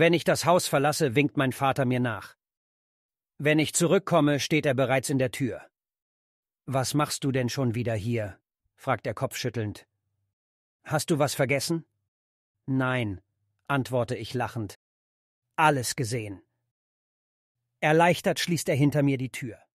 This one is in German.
Wenn ich das Haus verlasse, winkt mein Vater mir nach. Wenn ich zurückkomme, steht er bereits in der Tür. Was machst du denn schon wieder hier? fragt er kopfschüttelnd. Hast du was vergessen? Nein, antworte ich lachend. Alles gesehen. Erleichtert schließt er hinter mir die Tür.